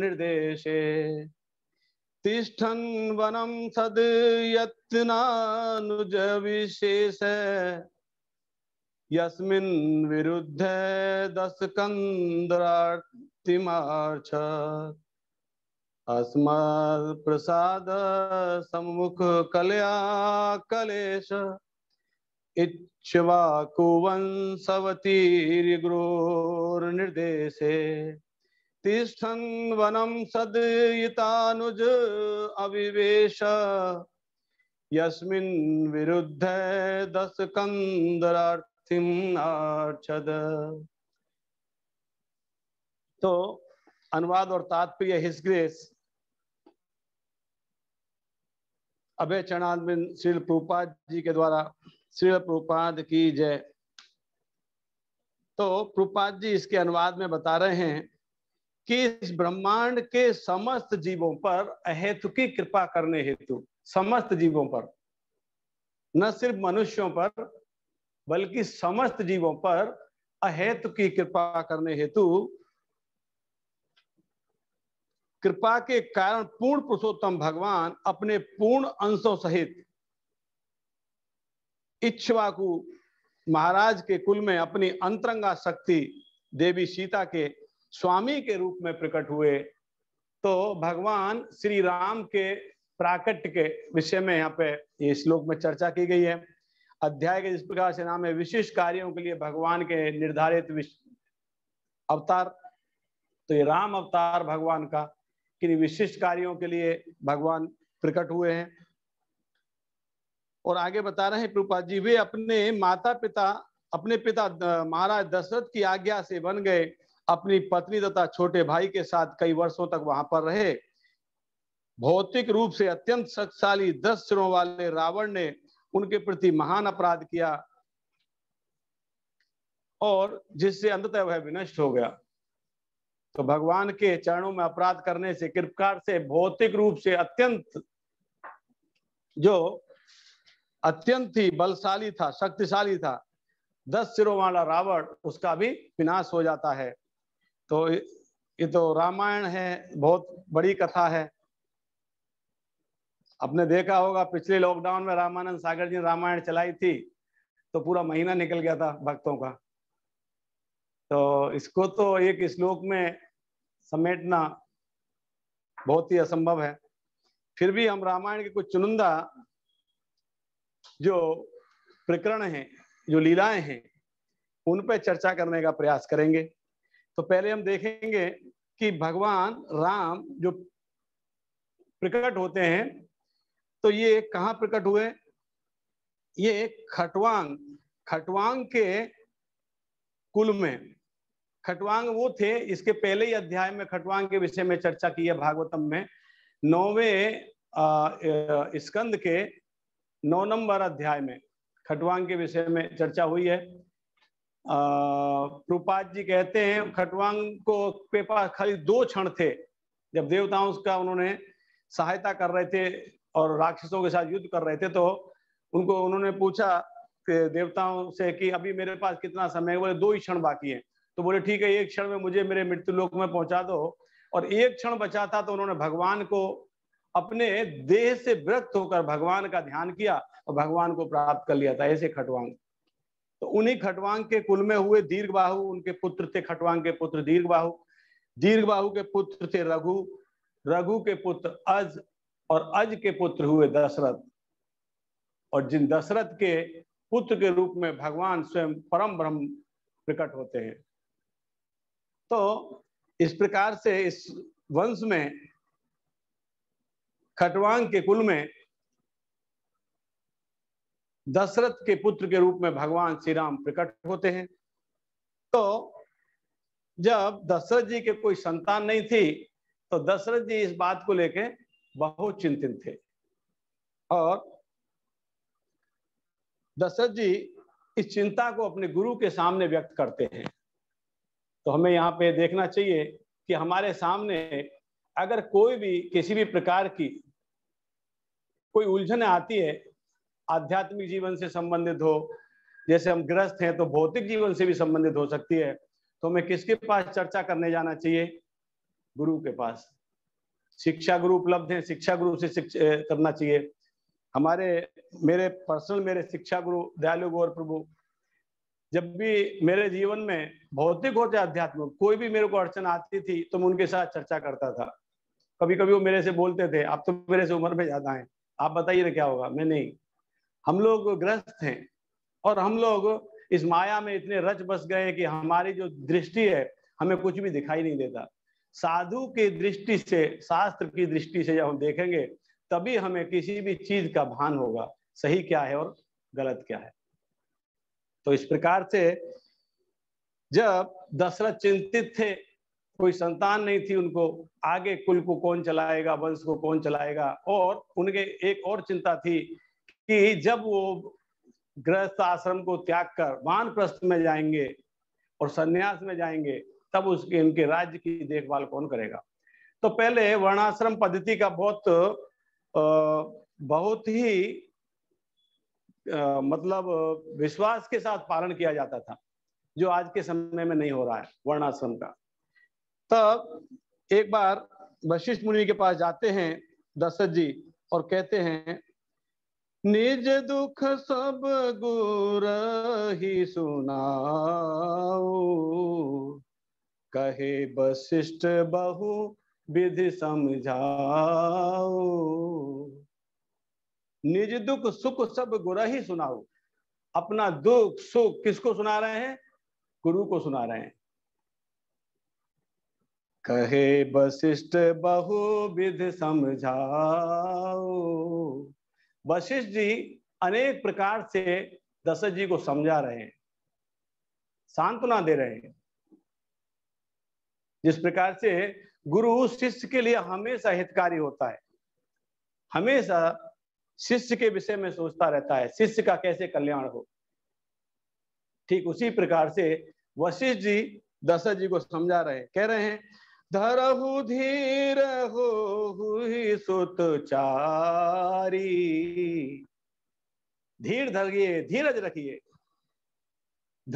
निर्देशे तिष्ठन् वनं सद् यत्नानुजविशेष यस्मिन् विरुद्ध दशकन्द्रार्तिमार्च अस्मत्प्रसाद सम्मुख कलया कलेश इच्छवा कुवंसवतीर्गुरोर्निर्देशे निर्देशे तिष्ठन वनम सदयितानुज अविवेश यस्मिन् विरुद्ध दशकन्दरार्थिं आर्षद तो अनुवाद और तात्पर्य हिस ग्रेस अभय चरणार्थ श्री प्रभुपाद जी के द्वारा श्री प्रपाद की जय तो प्रभुपाद जी इसके अनुवाद में बता रहे हैं कि इस ब्रह्मांड के समस्त जीवों पर अहेतु की कृपा करने हेतु समस्त जीवों पर न सिर्फ मनुष्यों पर बल्कि समस्त जीवों पर अहेतु की कृपा करने हेतु कृपा के कारण पूर्ण पुरुषोत्तम भगवान अपने पूर्ण अंशों सहित इच्छवाकु महाराज के कुल में अपनी अंतरंगा शक्ति देवी सीता के स्वामी के रूप में प्रकट हुए तो भगवान श्री राम के प्राकट के विषय में यहाँ पे ये श्लोक में चर्चा की गई है अध्याय के जिस प्रकार से नाम है विशेष कार्यों के लिए भगवान के निर्धारित अवतार तो ये राम अवतार भगवान का किन विशिष्ट कार्यों के लिए भगवान प्रकट हुए हैं और आगे बता रहे हैं प्रभुपा जी वे अपने माता पिता अपने पिता महाराज दशरथ की आज्ञा से बन गए अपनी पत्नी तथा छोटे भाई के साथ कई वर्षों तक वहां पर रहे भौतिक रूप से अत्यंत शक्तिशाली दस सिरों वाले रावण ने उनके प्रति महान अपराध किया और जिससे अंततः वह विनष्ट हो गया तो भगवान के चरणों में अपराध करने से कृपकार से भौतिक रूप से अत्यंत जो अत्यंत ही बलशाली था शक्तिशाली था दस सिरों वाला रावण उसका भी विनाश हो जाता है तो ये तो रामायण है बहुत बड़ी कथा है आपने देखा होगा पिछले लॉकडाउन में रामानंद सागर जी ने रामायण चलाई थी तो पूरा महीना निकल गया था भक्तों का तो इसको तो एक श्लोक में समेटना बहुत ही असंभव है फिर भी हम रामायण के कुछ चुनिंदा जो प्रकरण हैं जो लीलाएं हैं उन पर चर्चा करने का प्रयास करेंगे तो पहले हम देखेंगे कि भगवान राम जो प्रकट होते हैं तो ये कहाँ प्रकट हुए ये खटवांग खटवांग के कुल में खटवांग वो थे इसके पहले ही अध्याय में खटवांग के विषय में चर्चा की है भागवतम में नौवे स्कंद के नौ नंबर अध्याय में खटवांग के विषय में चर्चा हुई है प्रपात जी कहते हैं खटवांग को के पास खाली दो क्षण थे जब देवताओं का उन्होंने सहायता कर रहे थे और राक्षसों के साथ युद्ध कर रहे थे तो उनको उन्होंने पूछा कि देवताओं से कि अभी मेरे पास कितना समय है बोले दो ही क्षण बाकी है तो बोले ठीक है एक क्षण में मुझे मेरे मृत्यु लोक में पहुंचा दो और एक क्षण बचा था तो उन्होंने भगवान को अपने देह से व्रत होकर भगवान का ध्यान किया और भगवान को प्राप्त कर लिया था ऐसे खटवांग तो उन्हीं खटवांग के कुल में हुए दीर्घ उनके पुत्र थे खटवांग के पुत्र दीर्घ दीर्घ के पुत्र थे रघु रघु के पुत्र अज और अज के पुत्र हुए दशरथ और जिन दशरथ के पुत्र के रूप में भगवान स्वयं परम ब्रह्म प्रकट होते हैं तो इस प्रकार से इस वंश में खटवांग के कुल में दशरथ के पुत्र के रूप में भगवान श्री राम प्रकट होते हैं तो जब दशरथ जी के कोई संतान नहीं थी तो दशरथ जी इस बात को लेके बहुत चिंतित थे और दशरथ जी इस चिंता को अपने गुरु के सामने व्यक्त करते हैं तो हमें यहाँ पे देखना चाहिए कि हमारे सामने अगर कोई भी किसी भी प्रकार की कोई उलझन आती है आध्यात्मिक जीवन से संबंधित हो जैसे हम ग्रस्त हैं तो भौतिक जीवन से भी संबंधित हो सकती है तो हमें किसके पास चर्चा करने जाना चाहिए गुरु के पास शिक्षा गुरु उपलब्ध है शिक्षा गुरु से करना चाहिए हमारे मेरे पर्सनल मेरे शिक्षा गुरु दयालु गौर प्रभु जब भी मेरे जीवन में भौतिक होते अध्यात्म कोई भी मेरे को अड़चन आती थी तो मैं उनके साथ चर्चा करता था कभी कभी वो मेरे से बोलते थे आप तो मेरे से उम्र में ज्यादा हैं आप बताइए ना क्या होगा मैं नहीं हम लोग ग्रस्त हैं और हम लोग इस माया में इतने रच बस गए कि हमारी जो दृष्टि है हमें कुछ भी दिखाई नहीं देता साधु की दृष्टि से शास्त्र की दृष्टि से जब हम देखेंगे तभी हमें किसी भी चीज का भान होगा सही क्या है और गलत क्या है तो इस प्रकार से जब दशरथ चिंतित थे कोई संतान नहीं थी उनको आगे कुल को कौन चलाएगा वंश को कौन चलाएगा और उनके एक और चिंता थी कि जब वो गृहस्थ आश्रम को त्याग कर वान में जाएंगे और सन्यास में जाएंगे तब उसके इनके राज्य की देखभाल कौन करेगा तो पहले वर्णाश्रम पद्धति का बहुत बहुत ही मतलब विश्वास के साथ पालन किया जाता था जो आज के समय में नहीं हो रहा है वर्णाश्रम का तब एक बार वशिष्ठ मुनि के पास जाते हैं दशरथ जी और कहते हैं निज दुख सब गुर ही सुनाओ कहे वशिष्ठ बहु विधि समझाओ निज दुख सुख सब गुर ही सुनाओ अपना दुख सुख किसको सुना रहे हैं गुरु को सुना रहे हैं कहे वशिष्ठ बहु विधि समझाओ वशिष्ठ जी अनेक प्रकार से दशरथ जी को समझा रहे हैं सांत्वना दे रहे हैं जिस प्रकार से गुरु शिष्य के लिए हमेशा हितकारी होता है हमेशा शिष्य के विषय में सोचता रहता है शिष्य का कैसे कल्याण हो ठीक उसी प्रकार से वशिष्ठ जी दशरथ जी को समझा रहे कह रहे हैं धरहु धीर हो हुई सुत चारी धीर धरिए धीरज रखिए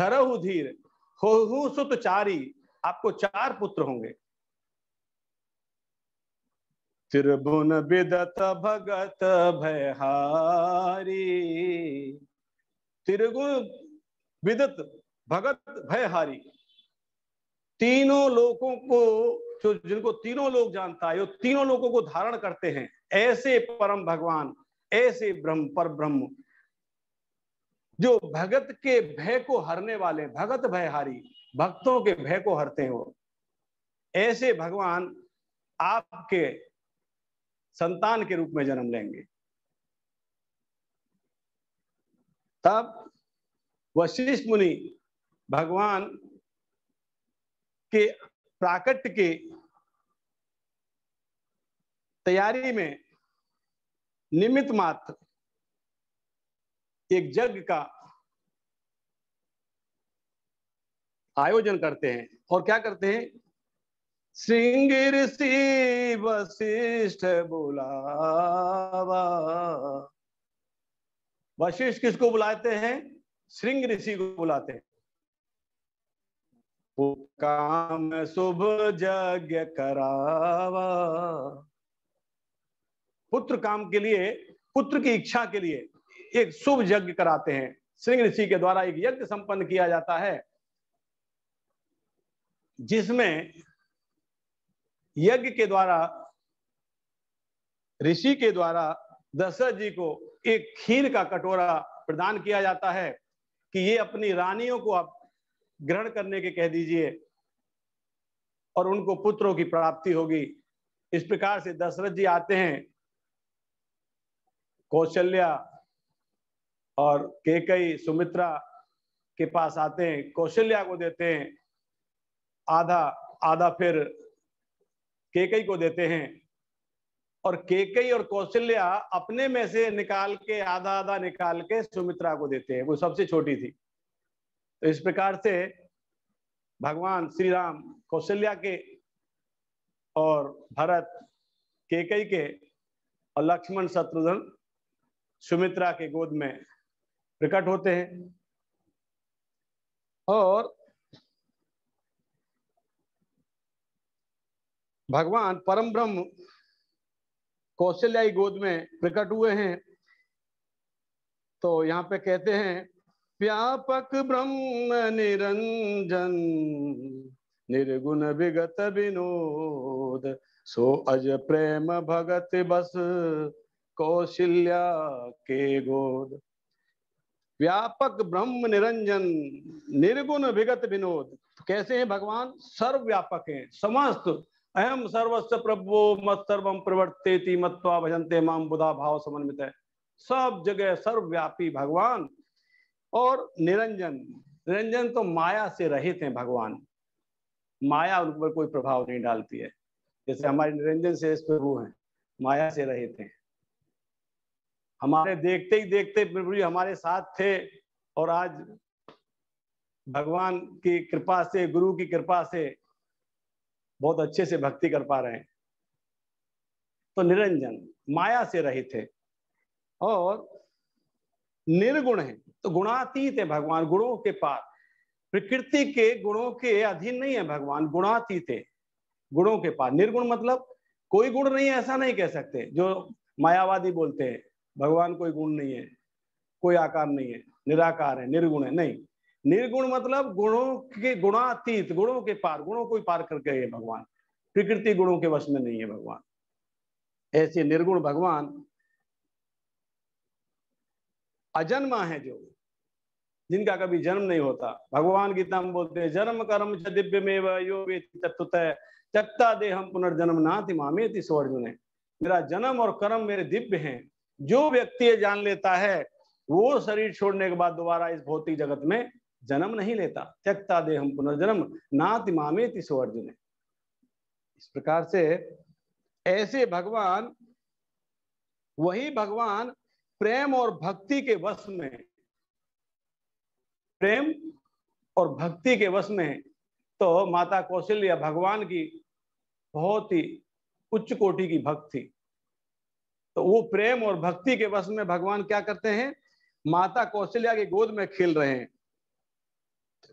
धरहु धीर हो सुत चारी आपको चार पुत्र होंगे त्रिभुन विदत भगत भयहारी त्रिगुण विदत भगत भयहारी तीनों लोगों को जो जिनको तीनों लोग जानता है वो तीनों लोगों को धारण करते हैं ऐसे परम भगवान ऐसे ब्रह्म पर ब्रह्म जो भगत के भय को हरने वाले भगत भयहारी भक्तों के भय को हरते हो ऐसे भगवान आपके संतान के रूप में जन्म लेंगे तब वशिष्ठ मुनि भगवान के प्राकट के तैयारी में निमित मात्र एक जग का आयोजन करते हैं और क्या करते हैं श्रृंगिर सी वशिष्ठ बुलावा वशिष्ठ किसको बुलाते हैं श्रृंग ऋषि को बुलाते हैं काम शुभ यज्ञ करावा पुत्र काम के लिए पुत्र की इच्छा के लिए एक शुभ यज्ञ कराते हैं सिंह ऋषि के द्वारा एक यज्ञ संपन्न किया जाता है जिसमें यज्ञ के द्वारा ऋषि के द्वारा दशरथ जी को एक खीर का कटोरा प्रदान किया जाता है कि ये अपनी रानियों को आप ग्रहण करने के कह दीजिए और उनको पुत्रों की प्राप्ति होगी इस प्रकार से दशरथ जी आते हैं कौशल्या और केकई सुमित्रा के पास आते हैं कौशल्या को देते हैं आधा आधा फिर केकई को देते हैं और केकई और कौशल्या अपने में से निकाल के आधा आधा निकाल के सुमित्रा को देते हैं वो सबसे छोटी थी तो इस प्रकार से भगवान श्री राम कौशल्या के और भरत केकई के और लक्ष्मण शत्रुघ्न सुमित्रा के गोद में प्रकट होते हैं और भगवान परम ब्रह्म कौशल्याई गोद में प्रकट हुए हैं तो यहाँ पे कहते हैं व्यापक ब्रह्म निरंजन निर्गुण विगत विनोद सो अज प्रेम भगत बस कौशल्या के गोद व्यापक ब्रह्म निरंजन निर्गुण विगत विनोद कैसे हैं भगवान सर्वव्यापक हैं समस्त अहम सर्वस्व प्रभो मत सर्व प्रवर्ते मत्वा भजनते माम बुधा भाव समन्वित है सब जगह सर्वव्यापी भगवान और निरंजन निरंजन तो माया से रहित हैं भगवान माया उन पर कोई प्रभाव नहीं डालती है जैसे हमारे निरंजन से प्रभु हैं माया से रहित हैं हमारे देखते ही देखते प्रभु हमारे साथ थे और आज भगवान की कृपा से गुरु की कृपा से बहुत अच्छे से भक्ति कर पा रहे हैं तो निरंजन माया से रहित है और निर्गुण है तो गुणातीत है भगवान गुणों के पार प्रकृति के गुणों के अधीन नहीं है भगवान गुणातीत है गुणों के पार निर्गुण मतलब कोई गुण नहीं है ऐसा नहीं कह सकते जो मायावादी बोलते हैं भगवान कोई गुण नहीं है कोई आकार नहीं है निराकार है निर्गुण है नहीं निर्गुण मतलब गुणों के गुणातीत गुणों के पार गुणों को पार करके है भगवान प्रकृति गुणों के वश में नहीं है भगवान ऐसे निर्गुण भगवान अजन्मा है जो जिनका कभी जन्म नहीं होता भगवान गीता में बोलते हैं जन्म कर्म च दिव्य में चतुत चक्ता हम पुनर्जन्म नाति मामे थी स्वर्जुने मेरा जन्म और कर्म मेरे दिव्य हैं जो व्यक्ति ये जान लेता है वो शरीर छोड़ने के बाद दोबारा इस भौतिक जगत में जन्म नहीं लेता त्यक्ता हम पुनर्जन्म नाति मामे थी स्वर्जुने इस प्रकार से ऐसे भगवान वही भगवान प्रेम और भक्ति के वश में प्रेम और भक्ति के वश में है तो माता कौशल्या भगवान की बहुत ही उच्च कोटि की भक्त थी तो वो प्रेम और भक्ति के वश में भगवान क्या करते हैं माता कौशल्या की गोद में खेल रहे हैं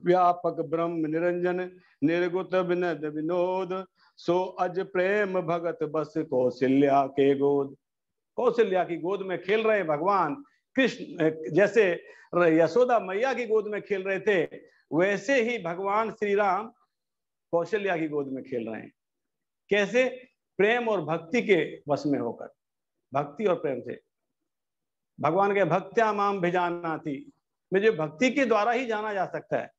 व्यापक ब्रह्म निरंजन निर्गुत विनद विनोद सो अज प्रेम भगत बस कौशल्या के गोद कौशल्या की गोद में खेल रहे भगवान कृष्ण जैसे यशोदा मैया की गोद में खेल रहे थे वैसे ही भगवान श्री राम कौशल्या की गोद में खेल रहे हैं कैसे प्रेम और भक्ति के वश में होकर भक्ति और प्रेम से भगवान के भक्त्या माम भिजाना थी मुझे भक्ति के द्वारा ही जाना जा सकता है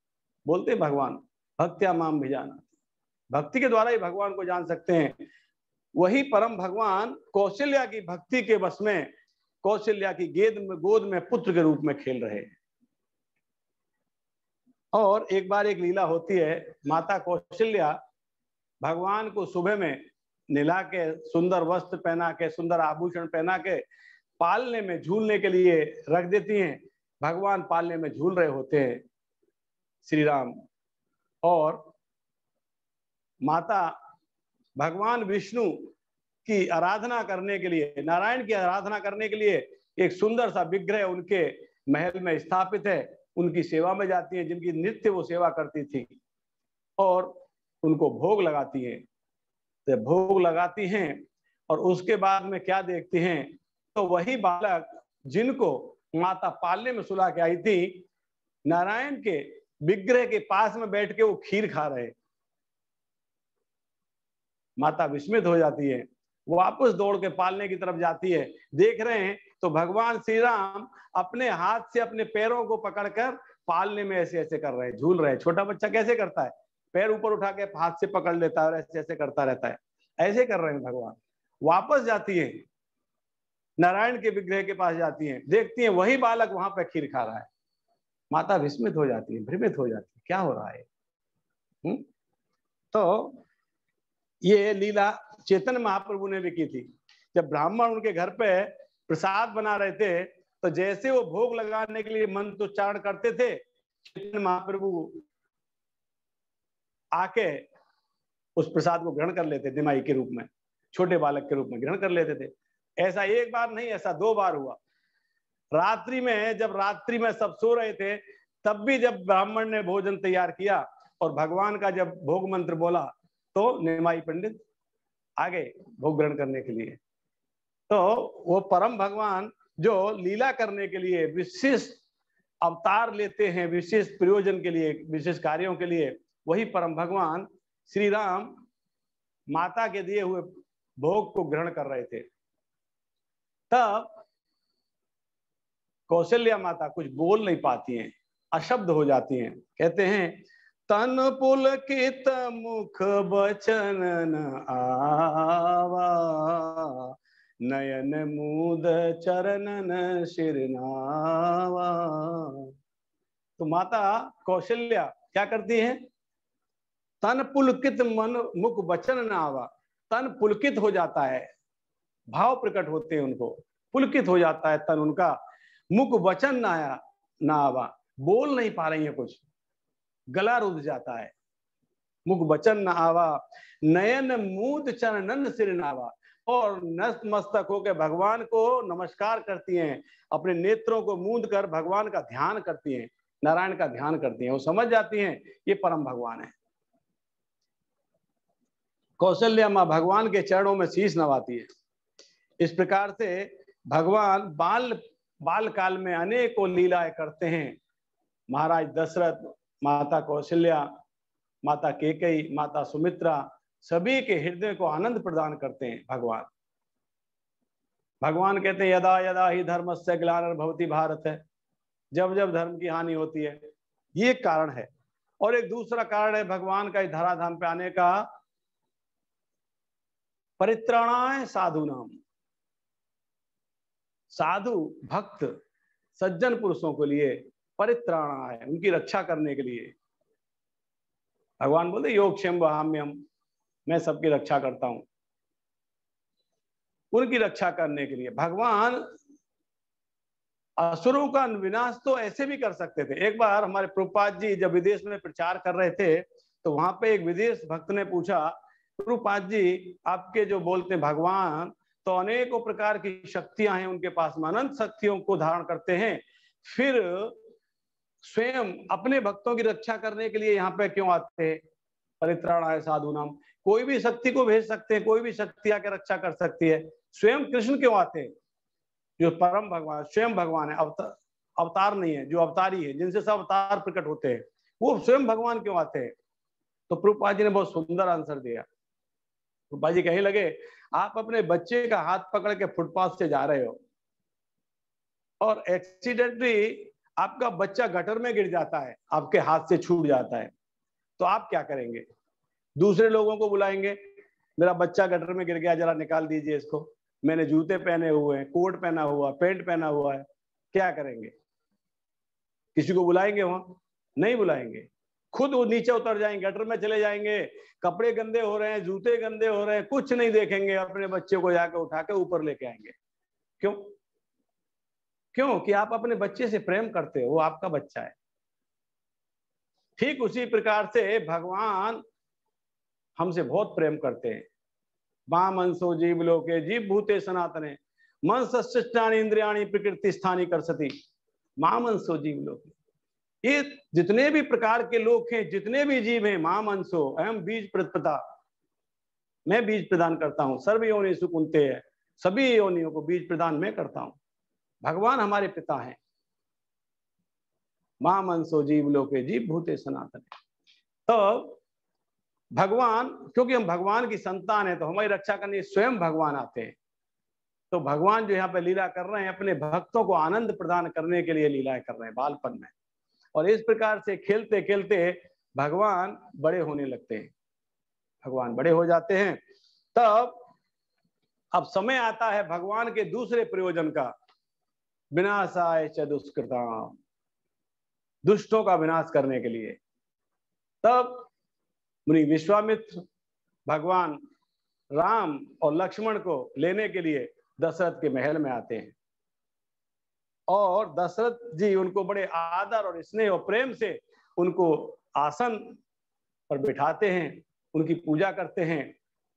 बोलते भगवान भक्त्या माम भिजाना भक्ति के द्वारा ही भगवान को जान सकते हैं वही परम भगवान कौशल्या की भक्ति के वश में कौशल्या की गेद में गोद में पुत्र के रूप में खेल रहे हैं और एक बार एक लीला होती है माता कौशल्या भगवान को सुबह में नहला के सुंदर वस्त्र पहना के सुंदर आभूषण पहना के पालने में झूलने के लिए रख देती हैं भगवान पालने में झूल रहे होते हैं श्री राम और माता भगवान विष्णु की आराधना करने के लिए नारायण की आराधना करने के लिए एक सुंदर सा विग्रह उनके महल में स्थापित है उनकी सेवा में जाती है जिनकी नित्य वो सेवा करती थी और उनको भोग लगाती है तो भोग लगाती हैं और उसके बाद में क्या देखती हैं तो वही बालक जिनको माता पालने में सुला के आई थी नारायण के विग्रह के पास में बैठ के वो खीर खा रहे माता विस्मित हो जाती है वापस दौड़ के पालने की तरफ जाती है देख रहे हैं तो भगवान श्री राम अपने हाथ से अपने पैरों को पकड़कर पालने में ऐसे ऐसे कर रहे हैं झूल रहे हैं छोटा बच्चा कैसे करता है पैर ऊपर उठा के हाथ से पकड़ लेता है ऐसे ऐसे करता रहता है ऐसे कर रहे हैं भगवान वापस जाती है नारायण के विग्रह के पास जाती है देखती है वही बालक वहां पर खीर खा रहा है माता विस्मित हो जाती है भ्रमित हो जाती है क्या हो रहा है हुँ? हम्म? तो ये लीला चेतन महाप्रभु ने भी की थी जब ब्राह्मण उनके घर पे प्रसाद बना रहे थे तो जैसे वो भोग लगाने के लिए मंत्रोच्चारण करते थे चेतन महाप्रभु आके उस प्रसाद को ग्रहण कर लेते दिमाई के रूप में छोटे बालक के रूप में ग्रहण कर लेते थे ऐसा एक बार नहीं ऐसा दो बार हुआ रात्रि में जब रात्रि में सब सो रहे थे तब भी जब ब्राह्मण ने भोजन तैयार किया और भगवान का जब भोग मंत्र बोला तो निमाई पंडित आगे भोग ग्रहण करने के लिए तो वो परम भगवान जो लीला करने के लिए विशेष अवतार लेते हैं विशेष प्रयोजन के लिए विशेष कार्यों के लिए वही परम भगवान श्री राम माता के दिए हुए भोग को ग्रहण कर रहे थे तब कौशल्या माता कुछ बोल नहीं पाती हैं अशब्द हो जाती हैं कहते हैं तन पुलकित मुख बचन आवा नयन मूद चरणन शिरनावा तो माता कौशल्या क्या करती है तन पुलकित मन मुख बचन न आवा तन पुलकित हो जाता है भाव प्रकट होते हैं उनको पुलकित हो जाता है तन उनका मुख वचन ना आया ना आवा बोल नहीं पा रही है कुछ गला रुद जाता है मुख बचन न आवा नयन मूद चरणन सिर नावा और नतमस्तक होकर भगवान को नमस्कार करती हैं अपने नेत्रों को मूंद कर भगवान का ध्यान करती हैं नारायण का ध्यान करती हैं वो समझ जाती हैं ये परम भगवान है कौशल्या माँ भगवान के चरणों में शीश नवाती है इस प्रकार से भगवान बाल बाल काल में अनेकों लीलाएं करते हैं महाराज दशरथ माता कौशल्या माता केकई माता सुमित्रा सभी के हृदय को आनंद प्रदान करते हैं भगवान भगवान कहते हैं यदा यदा ही धर्म से भवती भारत है जब जब धर्म की हानि होती है ये एक कारण है और एक दूसरा कारण है भगवान का धराधाम पे आने का परित्राणाय साधु नाम साधु भक्त सज्जन पुरुषों के लिए परित्राणाय उनकी रक्षा करने के लिए भगवान बोले योग क्षेम हम मैं सबकी रक्षा करता हूं उनकी रक्षा करने के लिए भगवान असुरों का विनाश तो ऐसे भी कर सकते थे एक बार हमारे प्रभुपाद जी जब विदेश में प्रचार कर रहे थे तो वहां पे एक विदेश भक्त ने पूछा प्रभुपाद जी आपके जो बोलते भगवान तो अनेकों प्रकार की शक्तियां हैं उनके पास में अनंत शक्तियों को धारण करते हैं फिर स्वयं अपने भक्तों की रक्षा करने के लिए यहाँ पे क्यों आते हैं आय साधु नाम कोई भी शक्ति को भेज सकते हैं कोई भी शक्ति आके रक्षा कर सकती है स्वयं कृष्ण क्यों आते हैं जो परम भगवान स्वयं भगवान है अवतार अवतार नहीं है जो अवतारी है जिनसे सब अवतार प्रकट होते हैं वो स्वयं भगवान क्यों आते हैं तो प्रूपा जी ने बहुत सुंदर आंसर दिया रूपा जी कहने लगे आप अपने बच्चे का हाथ पकड़ के फुटपाथ से जा रहे हो और एक्सीडेंटली आपका बच्चा गटर में गिर जाता है आपके हाथ से छूट जाता है तो आप क्या करेंगे दूसरे लोगों को बुलाएंगे मेरा बच्चा गटर में गिर गया जरा निकाल दीजिए इसको मैंने जूते पहने हुए हैं कोट पहना हुआ पेंट पहना हुआ है क्या करेंगे किसी को बुलाएंगे वहां नहीं बुलाएंगे खुद वो नीचे उतर जाएंगे गटर में चले जाएंगे कपड़े गंदे हो रहे हैं जूते गंदे हो रहे हैं कुछ नहीं देखेंगे अपने बच्चे को जाकर उठा के ऊपर लेके आएंगे क्यों क्यों कि आप अपने बच्चे से प्रेम करते हो वो आपका बच्चा है ठीक उसी प्रकार से भगवान हमसे बहुत प्रेम करते हैं मां मनसो जीव लोके जीव भूते सनातने मन सृष्टानी इंद्रियाणी प्रकृति स्थानी कर सती मां मनसो जीव लोके ये जितने भी प्रकार के लोग हैं जितने भी जीव हैं मां मनसो अहम बीज प्रदा मैं बीज प्रदान करता हूं सर्व योनि सुकुनते हैं सभी योनियों को बीज प्रदान मैं करता हूं भगवान हमारे पिता हैं मां मनसो जीव लोके जीव भूते सनातन तो भगवान क्योंकि हम भगवान की संतान है तो हमारी रक्षा करने स्वयं भगवान आते हैं तो भगवान जो यहाँ पे लीला कर रहे हैं अपने भक्तों को आनंद प्रदान करने के लिए लीलाएं कर रहे हैं बालपन में और इस प्रकार से खेलते खेलते भगवान बड़े होने लगते हैं भगवान बड़े हो जाते हैं तब अब समय आता है भगवान के दूसरे प्रयोजन का विनाशाय च दुष्कृताम दुष्टों का विनाश करने के लिए तब मुनि विश्वामित्र भगवान राम और लक्ष्मण को लेने के लिए दशरथ के महल में आते हैं और दशरथ जी उनको बड़े आदर और स्नेह और प्रेम से उनको आसन पर बिठाते हैं उनकी पूजा करते हैं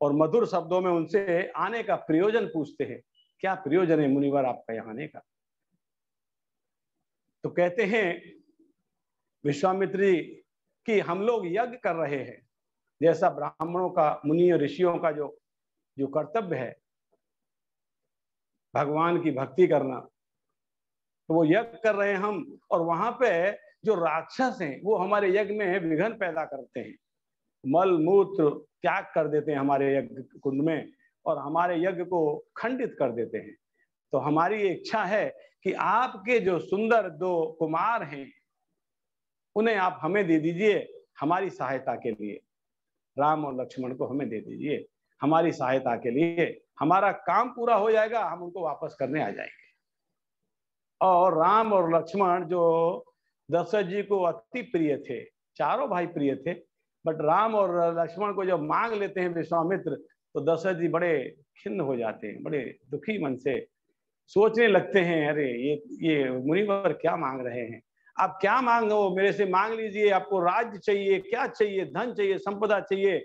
और मधुर शब्दों में उनसे आने का प्रयोजन पूछते हैं क्या प्रयोजन है मुनिवर आपका यहाँ आने का तो कहते हैं विश्वामित्री कि हम लोग यज्ञ कर रहे हैं जैसा ब्राह्मणों का मुनि और ऋषियों का जो जो कर्तव्य है भगवान की भक्ति करना तो वो यज्ञ कर रहे हैं हम और वहां पे जो राक्षस हैं वो हमारे यज्ञ में विघन पैदा करते हैं मल मूत्र त्याग कर देते हैं हमारे यज्ञ कुंड में और हमारे यज्ञ को खंडित कर देते हैं तो हमारी इच्छा है कि आपके जो सुंदर दो कुमार हैं उन्हें आप हमें दे दीजिए हमारी सहायता के लिए राम और लक्ष्मण को हमें दे दीजिए हमारी सहायता के लिए हमारा काम पूरा हो जाएगा हम उनको वापस करने आ जाएंगे और राम और लक्ष्मण जो दशरथ जी को अति प्रिय थे चारों भाई प्रिय थे बट राम और लक्ष्मण को जब मांग लेते हैं विश्वामित्र तो दशरथ जी बड़े खिन्न हो जाते हैं बड़े दुखी मन से सोचने लगते हैं अरे ये ये मुनिवर क्या मांग रहे हैं आप क्या मांग हो मेरे से मांग लीजिए आपको राज्य चाहिए क्या चाहिए धन चाहिए संपदा चाहिए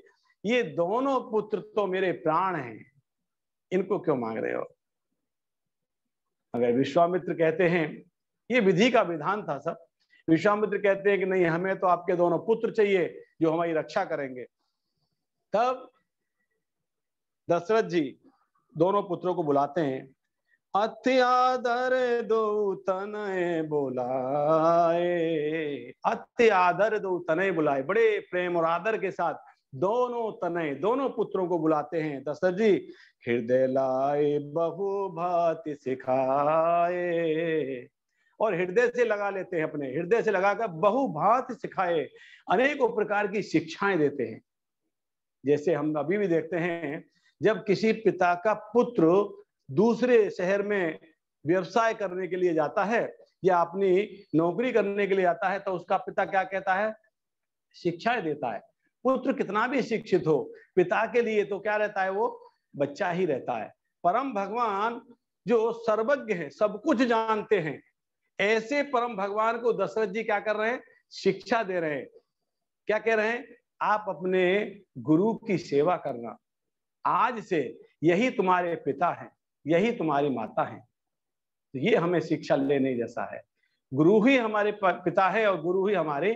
ये दोनों पुत्र तो मेरे प्राण हैं इनको क्यों मांग रहे हो अगर विश्वामित्र कहते हैं ये विधि का विधान था सब विश्वामित्र कहते हैं कि नहीं हमें तो आपके दोनों पुत्र चाहिए जो हमारी रक्षा करेंगे तब दशरथ जी दोनों पुत्रों को बुलाते हैं अत्यादर दो तनय बुलाए अत्यादर दो तनय बुलाए बड़े प्रेम और आदर के साथ दोनों तनय दोनों पुत्रों को बुलाते हैं दशरथ जी हृदय लाए बहु भाति सिखाए और हृदय से लगा लेते हैं अपने हृदय से लगाकर बहुभात सिखाए अनेकों प्रकार की शिक्षाएं देते हैं जैसे हम अभी भी देखते हैं जब किसी पिता का पुत्र दूसरे शहर में व्यवसाय करने के लिए जाता है या अपनी नौकरी करने के लिए जाता है तो उसका पिता क्या कहता है शिक्षाएं देता है पुत्र कितना भी शिक्षित हो पिता के लिए तो क्या रहता है वो बच्चा ही रहता है परम भगवान जो सर्वज्ञ है सब कुछ जानते हैं ऐसे परम भगवान को दशरथ जी क्या कर रहे हैं शिक्षा दे रहे हैं क्या कह रहे हैं आप अपने गुरु की सेवा करना आज से यही तुम्हारे पिता हैं यही तुम्हारी माता है तो ये हमें शिक्षा लेने जैसा है गुरु ही हमारे पिता है और गुरु ही हमारे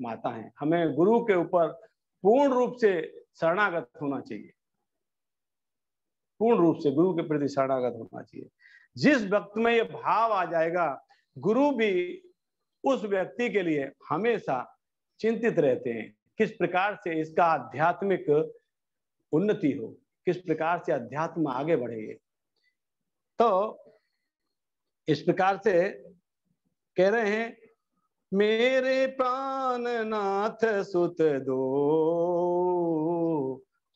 माता है हमें गुरु के ऊपर पूर्ण रूप से शरणागत होना चाहिए पूर्ण रूप से गुरु के प्रति शरणागत होना चाहिए जिस वक्त में ये भाव आ जाएगा गुरु भी उस व्यक्ति के लिए हमेशा चिंतित रहते हैं किस प्रकार से इसका आध्यात्मिक उन्नति हो किस प्रकार से अध्यात्म आगे बढ़े तो इस प्रकार से कह रहे हैं मेरे प्राण नाथ सुत दो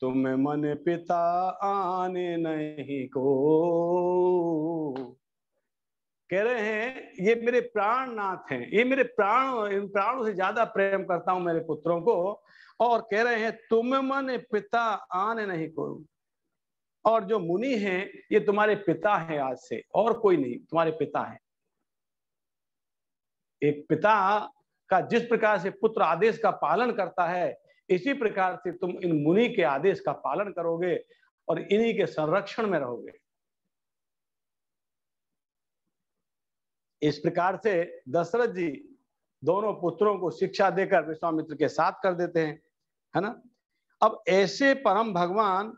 तुम मन पिता आने नहीं को कह रहे हैं ये मेरे प्राण नाथ हैं ये मेरे प्राण इन प्राणों से ज्यादा प्रेम करता हूं मेरे पुत्रों को और कह रहे हैं तुम मन पिता आने नहीं को और जो मुनि हैं ये तुम्हारे पिता हैं आज से और कोई नहीं तुम्हारे पिता हैं एक पिता का जिस प्रकार से पुत्र आदेश का पालन करता है इसी प्रकार से तुम इन मुनि के आदेश का पालन करोगे और इन्हीं के संरक्षण में रहोगे इस प्रकार से दशरथ जी दोनों पुत्रों को शिक्षा देकर विश्वामित्र के साथ कर देते हैं है ना अब ऐसे परम भगवान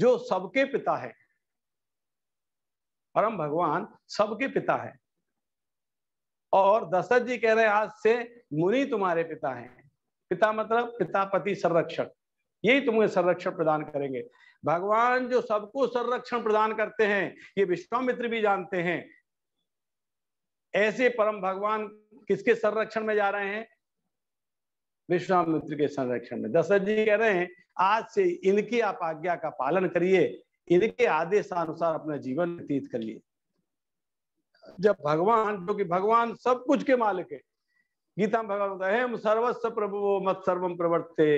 जो सबके पिता है परम भगवान सबके पिता है और दशरथ जी कह रहे हैं आज से मुनि तुम्हारे पिता हैं पिता मतलब पिता पति संरक्षक यही तुम्हें संरक्षण प्रदान करेंगे भगवान जो सबको संरक्षण प्रदान करते हैं ये विश्वामित्र भी जानते हैं ऐसे परम भगवान किसके संरक्षण में जा रहे हैं विश्वामित्र के संरक्षण में दशरथ जी कह रहे हैं आज से इनकी आप आज्ञा का पालन करिए इनके आदेशानुसार अपना जीवन व्यतीत करिए जब भगवान जो कि भगवान सब कुछ के मालिक है गीता में भगवान हम सर्वस्व प्रभु मत सर्वम प्रवर्ते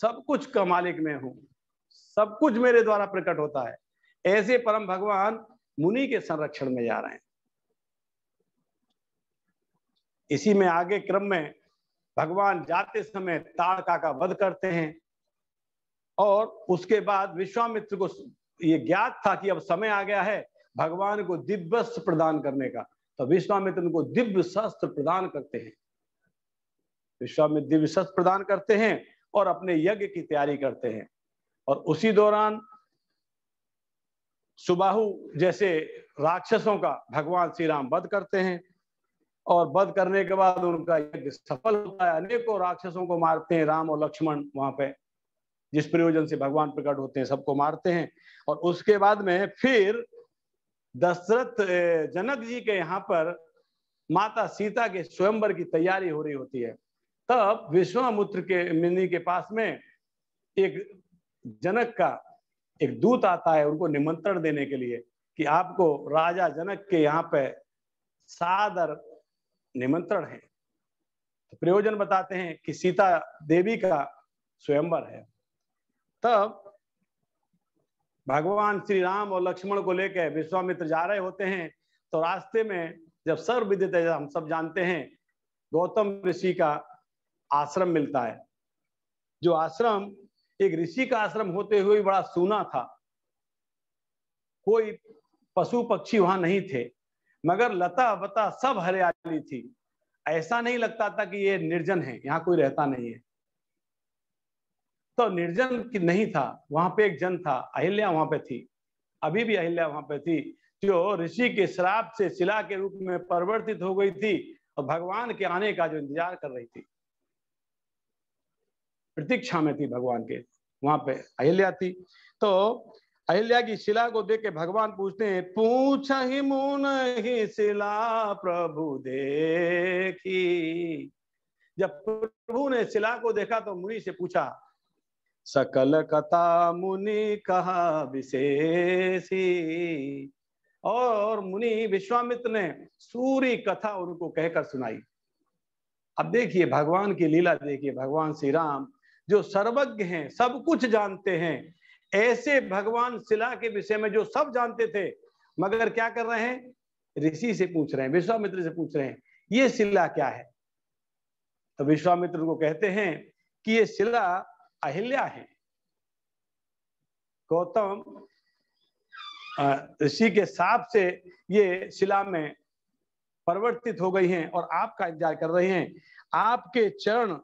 सब कुछ का मालिक मैं हूं सब कुछ मेरे द्वारा प्रकट होता है ऐसे परम भगवान मुनि के संरक्षण में जा रहे हैं इसी में आगे क्रम में भगवान जाते समय तारका का वध करते हैं और उसके बाद विश्वामित्र को ये ज्ञात था कि अब समय आ गया है भगवान को दिव्य शस्त्र प्रदान करने का तो विश्वामित्र उनको दिव्य शस्त्र प्रदान करते हैं विश्वामित्र दिव्य शस्त्र प्रदान करते हैं और अपने यज्ञ की तैयारी करते हैं और उसी दौरान सुबाहु जैसे राक्षसों का भगवान श्री राम वध करते हैं और वध करने के बाद उनका यज्ञ सफल होता है अनेकों राक्षसों को मारते हैं राम और लक्ष्मण वहां पे जिस प्रयोजन से भगवान प्रकट होते हैं सबको मारते हैं और उसके बाद में फिर दशरथ जनक जी के यहाँ पर माता सीता के स्वयंवर की तैयारी हो रही होती है तब विश्वामुत्र के मिनी के पास में एक जनक का एक दूत आता है उनको निमंत्रण देने के लिए कि आपको राजा जनक के यहाँ पे सादर निमंत्रण है तो प्रयोजन बताते हैं कि सीता देवी का स्वयंवर है तब भगवान श्री राम और लक्ष्मण को लेकर विश्वामित्र जा रहे होते हैं तो रास्ते में जब सर्व विदित हम सब जानते हैं गौतम ऋषि का आश्रम मिलता है जो आश्रम एक ऋषि का आश्रम होते हुए बड़ा सूना था कोई पशु पक्षी वहां नहीं थे मगर लता वता सब हरियाली थी ऐसा नहीं लगता था कि ये निर्जन है यहाँ कोई रहता नहीं है तो निर्जन की नहीं था वहां पे एक जन था अहिल्या वहां पे थी अभी भी अहिल्या वहां पे थी जो ऋषि के श्राप से शिला के रूप में परिवर्तित हो गई थी और भगवान के आने का जो इंतजार कर रही थी प्रतीक्षा में थी भगवान के वहां पे अहिल्या थी तो अहिल्या की शिला को देख के भगवान पूछते हैं पूछ ही मुन ही शिला प्रभु देखी जब प्रभु ने शिला को देखा तो मुनि से पूछा सकल कथा मुनि कहा विशेषी और मुनि विश्वामित्र ने सूरी कथा उनको कहकर सुनाई अब देखिए भगवान की लीला देखिए भगवान श्री राम जो सर्वज्ञ हैं सब कुछ जानते हैं ऐसे भगवान शिला के विषय में जो सब जानते थे मगर क्या कर रहे हैं ऋषि से पूछ रहे हैं विश्वामित्र से पूछ रहे हैं ये शिला क्या है तो विश्वामित्र को कहते हैं कि ये शिला अहिल्या है गौतम ऋषि के साप से ये शिला में परिवर्तित हो गई हैं और आपका इंतजार कर रहे हैं आपके चरण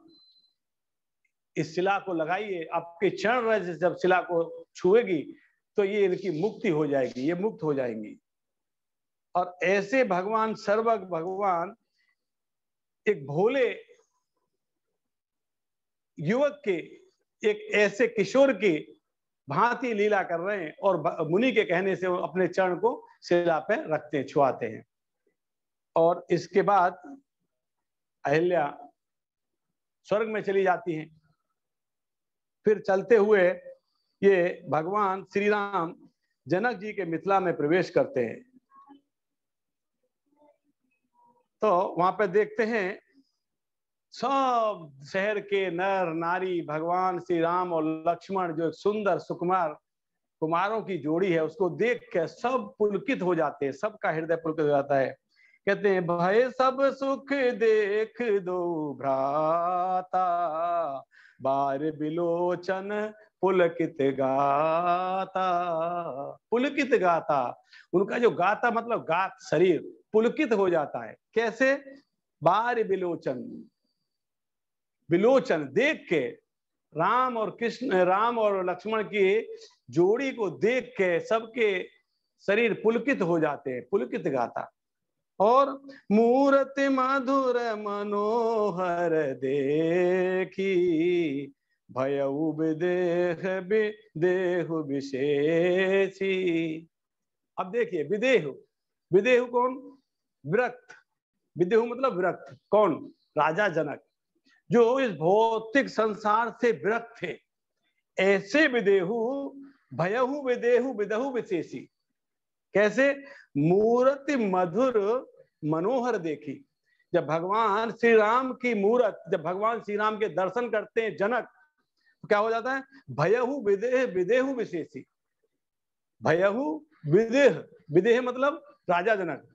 इस शिला को लगाइए आपके चरण रज जब शिला को छुएगी तो ये इनकी मुक्ति हो जाएगी ये मुक्त हो जाएंगी और ऐसे भगवान सर्वग भगवान एक भोले युवक के एक ऐसे किशोर के भांति लीला कर रहे हैं और मुनि के कहने से वो अपने चरण को शिला पे रखते हैं छुआते हैं और इसके बाद अहिल्या स्वर्ग में चली जाती हैं फिर चलते हुए ये भगवान श्री राम जनक जी के मिथिला में प्रवेश करते हैं तो वहां पर देखते हैं सब शहर के नर नारी भगवान श्री राम और लक्ष्मण जो एक सुंदर सुकुमार कुमारों की जोड़ी है उसको देख के सब पुलकित हो जाते हैं सबका हृदय पुलकित हो जाता है कहते हैं भय सब सुख देख दो भ्राता बार बिलोचन पुलकित गाता पुलकित गाता उनका जो गाता मतलब गात शरीर पुलकित हो जाता है कैसे बार बिलोचन बिलोचन देख के राम और कृष्ण राम और लक्ष्मण की जोड़ी को देख के सबके शरीर पुलकित हो जाते हैं पुलकित गाता और मूर्ति मधुर मनोहर देखी भय विदेह विदेह विशेषी अब देखिए विदेह विदेह कौन विरक्त विदेह मतलब विरक्त कौन राजा जनक जो इस भौतिक संसार से विरक्त थे ऐसे विदेहु भयहु विदेहु विदेहु विशेषी कैसे मूर्ति मधुर मनोहर देखी जब भगवान श्री राम की मूर्त जब भगवान श्री राम के दर्शन करते हैं जनक तो क्या हो जाता है भयहु विदेह विदेहु विशेषी भयहु विदेह विदेह मतलब राजा जनक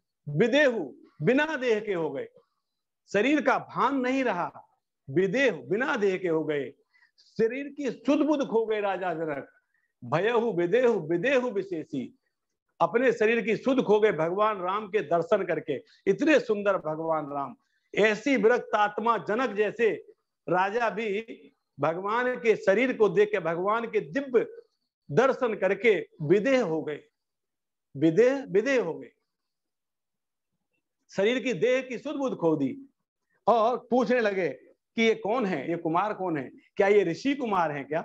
विदेहु बिना देह के हो गए शरीर का भान नहीं रहा विदेह बिना देह के हो गए शरीर की शुद्ध बुद्ध खो गए राजा जनक भयहु विदेहु विदेहु विशेषी अपने शरीर की सुध खो गए भगवान राम के दर्शन करके इतने सुंदर भगवान राम ऐसी विरक्त आत्मा जनक जैसे राजा भी भगवान के शरीर को देख के भगवान के दिव्य दर्शन करके विदेह हो गए विदेह विदेह हो गए शरीर की देह की शुद्ध बुद्ध खो दी और पूछने लगे कि ये कौन है ये कुमार कौन है क्या ये ऋषि कुमार है क्या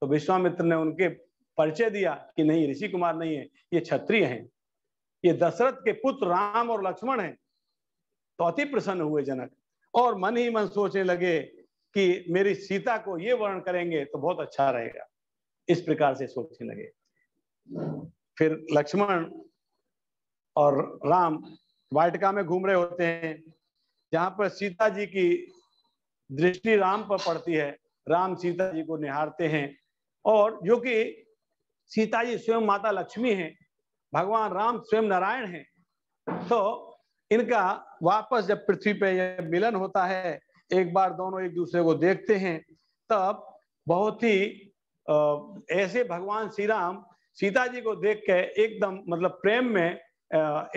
तो विश्वामित्र ने उनके परिचय दिया कि नहीं ऋषि कुमार नहीं है ये क्षत्रिय हैं ये दशरथ के पुत्र राम और लक्ष्मण हैं तो अति प्रसन्न हुए जनक और मन ही मन सोचने लगे कि मेरी सीता को ये वर्ण करेंगे तो बहुत अच्छा रहेगा इस प्रकार से सोचने लगे फिर लक्ष्मण और राम वाटिका में घूम रहे होते हैं जहां पर सीता जी की दृष्टि राम पर पड़ती है राम सीता जी को निहारते हैं और जो कि सीता जी स्वयं माता लक्ष्मी हैं भगवान राम स्वयं नारायण हैं तो इनका वापस जब पृथ्वी पे मिलन होता है एक बार दोनों एक दूसरे को देखते हैं तब बहुत ही ऐसे भगवान श्री राम सीता जी को देख के एकदम मतलब प्रेम में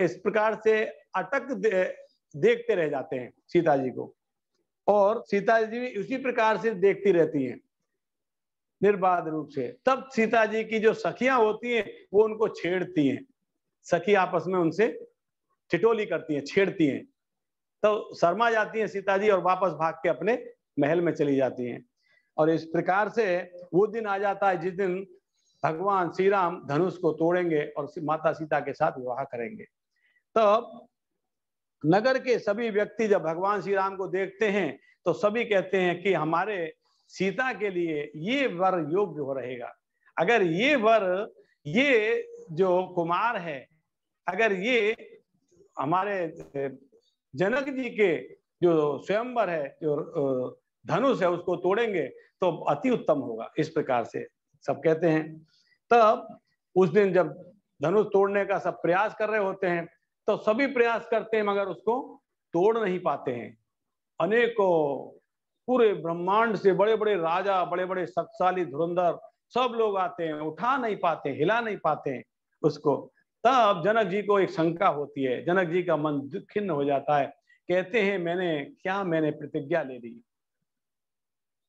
इस प्रकार से अटक दे, देखते रह जाते हैं सीता जी को और सीता जी उसी प्रकार से देखती रहती हैं निर्बाध रूप से तब सीता जी की जो सखियां होती हैं वो उनको छेड़ती हैं सखी आपस में उनसे चिटोली करती हैं छेड़ती हैं तो शर्मा जाती हैं सीता जी और वापस भाग के अपने महल में चली जाती हैं और इस प्रकार से वो दिन आ जाता है जिस दिन भगवान श्री राम धनुष को तोड़ेंगे और माता सीता के साथ विवाह करेंगे तब नगर के सभी व्यक्ति जब भगवान श्री राम को देखते हैं तो सभी कहते हैं कि हमारे सीता के लिए ये वर योग्य हो रहेगा अगर ये वर ये जो कुमार है अगर ये हमारे जनक जी के जो स्वयंवर है जो धनुष है उसको तोड़ेंगे तो अति उत्तम होगा इस प्रकार से सब कहते हैं तब उस दिन जब धनुष तोड़ने का सब प्रयास कर रहे होते हैं तो सभी प्रयास करते हैं मगर उसको तोड़ नहीं पाते हैं अनेकों पूरे ब्रह्मांड से बड़े बड़े राजा बड़े बड़े शक्तिशाली धुरंधर सब लोग आते हैं उठा नहीं पाते हिला नहीं पाते हैं उसको तब जनक जी को एक शंका होती है जनक जी का मन खिन्न हो जाता है कहते हैं मैंने क्या मैंने प्रतिज्ञा ले ली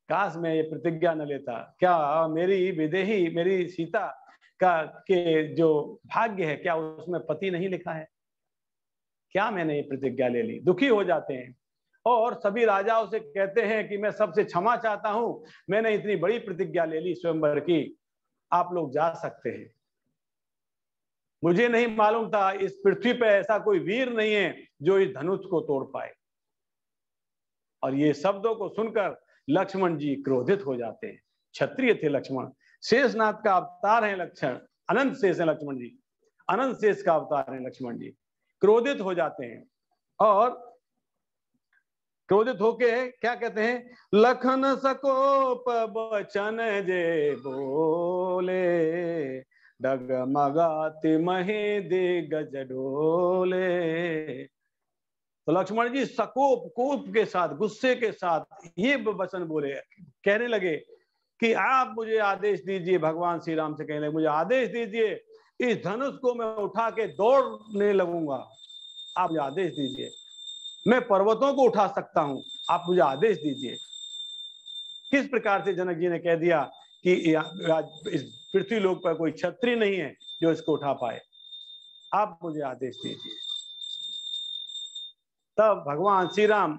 काश मैं ये प्रतिज्ञा न लेता क्या मेरी विदेही मेरी सीता का के जो भाग्य है क्या उसमें पति नहीं लिखा है क्या मैंने ये प्रतिज्ञा ले ली दुखी हो जाते हैं और सभी राजा से कहते हैं कि मैं सबसे क्षमा चाहता हूं मैंने इतनी बड़ी प्रतिज्ञा ले ली स्वयंवर की आप लोग जा सकते हैं मुझे नहीं मालूम था इस पृथ्वी पर ऐसा कोई वीर नहीं है जो इस धनुष को तोड़ पाए और ये शब्दों को सुनकर लक्ष्मण जी क्रोधित हो जाते हैं क्षत्रिय थे लक्ष्मण शेषनाथ का अवतार है लक्षण अनंत शेष है लक्ष्मण जी अनंत शेष का अवतार है लक्ष्मण जी क्रोधित हो जाते हैं और क्रोधित होके क्या कहते हैं लखन सकोप बचन जे बोले डगमगाती महे दे गजडोले तो लक्ष्मण जी सकोप कोप के साथ गुस्से के साथ ये वचन बोले कहने लगे कि आप मुझे आदेश दीजिए भगवान श्री राम से कहने लगे मुझे आदेश दीजिए इस धनुष को मैं उठा के दौड़ने लगूंगा आप मुझे आदेश दीजिए मैं पर्वतों को उठा सकता हूं आप मुझे आदेश दीजिए किस प्रकार से जनक जी ने कह दिया कि इस पृथ्वी लोक पर कोई छत्री नहीं है जो इसको उठा पाए आप मुझे आदेश दीजिए तब भगवान श्री राम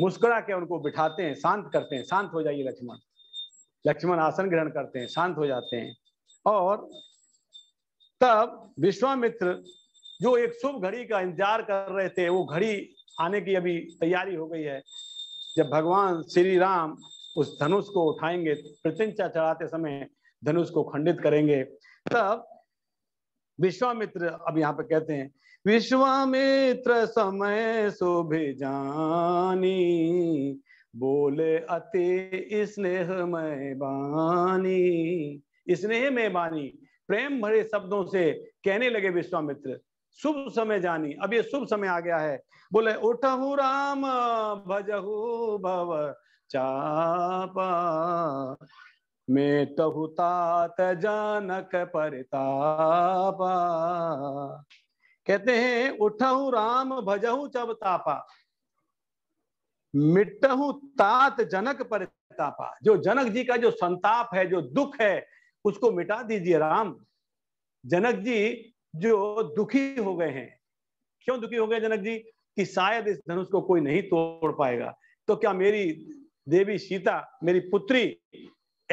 मुस्कुरा के उनको बिठाते हैं शांत करते हैं शांत हो जाइए लक्ष्मण लक्ष्मण आसन ग्रहण करते हैं शांत हो जाते हैं और तब विश्वामित्र जो एक शुभ घड़ी का इंतजार कर रहे थे वो घड़ी आने की अभी तैयारी हो गई है जब भगवान श्री राम उस धनुष को उठाएंगे प्रत्यंचा चढ़ाते समय धनुष को खंडित करेंगे तब विश्वामित्र अब यहाँ पे कहते हैं विश्वामित्र समय जानी बोले अति स्नेह में बानी स्नेह में बानी प्रेम भरे शब्दों से कहने लगे विश्वामित्र शुभ समय जानी अब ये शुभ समय आ गया है बोले उठहू राम भजहू भव चापा में तहुतात जानक परितापा कहते हैं उठहू राम भजहू चब तापा मिटहू तात जनक परितापा जो जनक जी का जो संताप है जो दुख है उसको मिटा दीजिए राम जनक जी जो दुखी हो गए हैं क्यों दुखी हो गए जनक जी कि शायद इस धनुष को कोई नहीं तोड़ पाएगा तो क्या मेरी देवी सीता मेरी पुत्री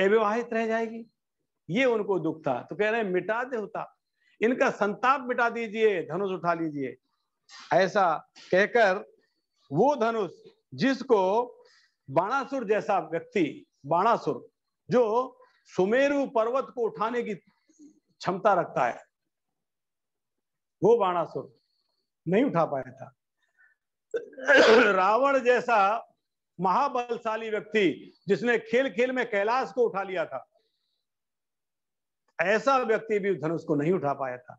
अविवाहित रह जाएगी ये उनको दुख था तो कह रहे हैं मिटा दे होता इनका संताप मिटा दीजिए धनुष उठा लीजिए ऐसा कहकर वो धनुष जिसको बाणासुर जैसा व्यक्ति बाणासुर जो सुमेरु पर्वत को उठाने की क्षमता रखता है वो बाणासुर नहीं उठा पाया था रावण जैसा महाबलशाली व्यक्ति जिसने खेल खेल में कैलाश को उठा लिया था ऐसा व्यक्ति भी उस धनुष को नहीं उठा पाया था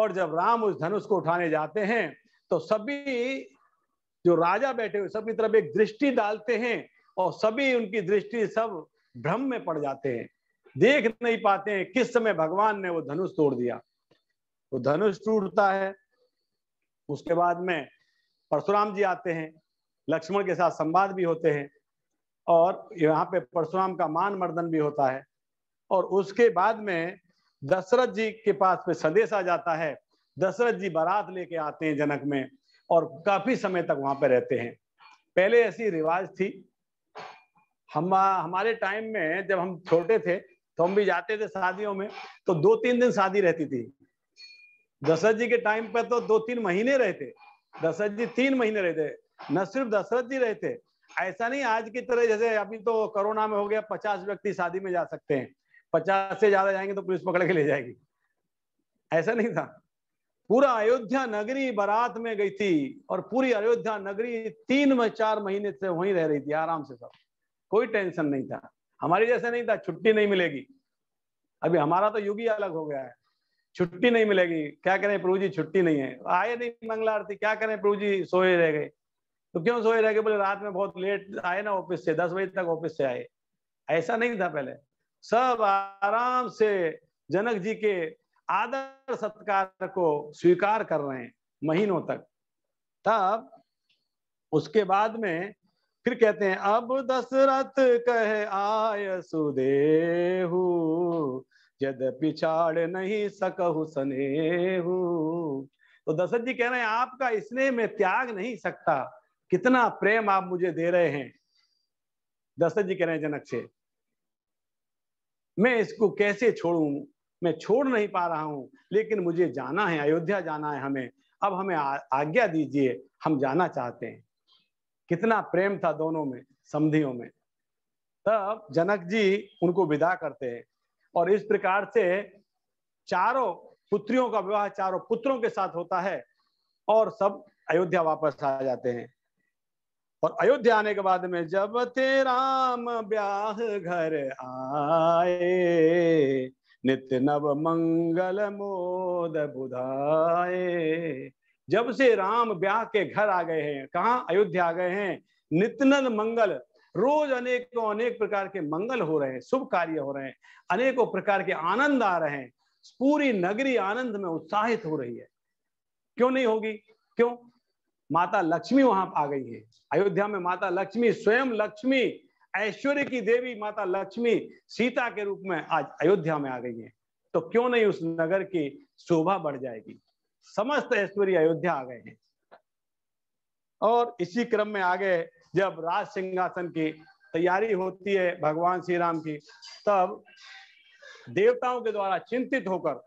और जब राम उस धनुष को उठाने जाते हैं तो सभी जो राजा बैठे हुए सबकी तरफ एक दृष्टि डालते हैं और सभी उनकी दृष्टि सब भ्रम में पड़ जाते हैं देख नहीं पाते हैं किस समय भगवान ने वो धनुष तोड़ दिया तो धनुष टूटता है उसके बाद में परशुराम जी आते हैं लक्ष्मण के साथ संवाद भी होते हैं और यहाँ पे परशुराम का मान मर्दन भी होता है और उसके बाद में दशरथ जी के पास पे संदेश आ जाता है दशरथ जी बारात लेके आते हैं जनक में और काफी समय तक वहां पे रहते हैं पहले ऐसी रिवाज थी हम हमारे टाइम में जब हम छोटे थे तो हम भी जाते थे शादियों में तो दो तीन दिन शादी रहती थी दशरथ जी के टाइम पर तो दो तीन महीने रहे थे दशरथ जी तीन महीने रहे थे न सिर्फ दशरथ जी रहे थे ऐसा नहीं आज की तरह जैसे अभी तो कोरोना में हो गया पचास व्यक्ति शादी में जा सकते हैं पचास से ज्यादा जाएंगे तो पुलिस पकड़ के ले जाएगी ऐसा नहीं था पूरा अयोध्या नगरी बारात में गई थी और पूरी अयोध्या नगरी तीन में चार महीने से वहीं रह रही थी आराम से सब कोई टेंशन नहीं था हमारी जैसे नहीं था छुट्टी नहीं मिलेगी अभी हमारा तो युग ही अलग हो गया है छुट्टी नहीं मिलेगी क्या करें प्रभु जी छुट्टी नहीं है आए नहीं मंगला आरती क्या करें प्रभु जी सोए रह गए तो क्यों सोए रह गए बोले रात में बहुत लेट आए ना ऑफिस से दस बजे तक ऑफिस से आए ऐसा नहीं था पहले सब आराम से जनक जी के आदर सत्कार को स्वीकार कर रहे हैं महीनों तक तब उसके बाद में फिर कहते हैं अब दशरथ कहे आय सुदेहू जद पिछाड़ नहीं सकहु सनेहू तो दशरथ जी कह रहे हैं आपका स्नेह में त्याग नहीं सकता कितना प्रेम आप मुझे दे रहे हैं दशरथ जी कह रहे हैं जनक से मैं इसको कैसे छोड़ू मैं छोड़ नहीं पा रहा हूं लेकिन मुझे जाना है अयोध्या जाना है हमें अब हमें आज्ञा दीजिए हम जाना चाहते हैं कितना प्रेम था दोनों में समधियों में तब जनक जी उनको विदा करते हैं और इस प्रकार से चारों पुत्रियों का विवाह चारों पुत्रों के साथ होता है और सब अयोध्या वापस आ जाते हैं और अयोध्या आने के बाद में जब ते राम ब्याह घर आए नित्य नव मंगल मोद बुधाए जब से राम ब्याह के घर आ गए हैं कहा अयोध्या आ गए हैं नित्य मंगल रोज अनेकों अनेक प्रकार के मंगल हो रहे हैं शुभ कार्य हो रहे हैं अनेकों प्रकार के आनंद आ रहे हैं पूरी नगरी आनंद में उत्साहित हो रही है क्यों नहीं होगी क्यों माता लक्ष्मी वहां आ गई है अयोध्या में माता लक्ष्मी स्वयं लक्ष्मी ऐश्वर्य की देवी माता लक्ष्मी सीता के रूप में आज अयोध्या में आ गई है तो क्यों नहीं उस नगर की शोभा बढ़ जाएगी समस्त ऐश्वर्य अयोध्या आ गए हैं और इसी क्रम में आगे जब राज सिंहासन की तैयारी होती है भगवान श्री राम की तब देवताओं के द्वारा चिंतित होकर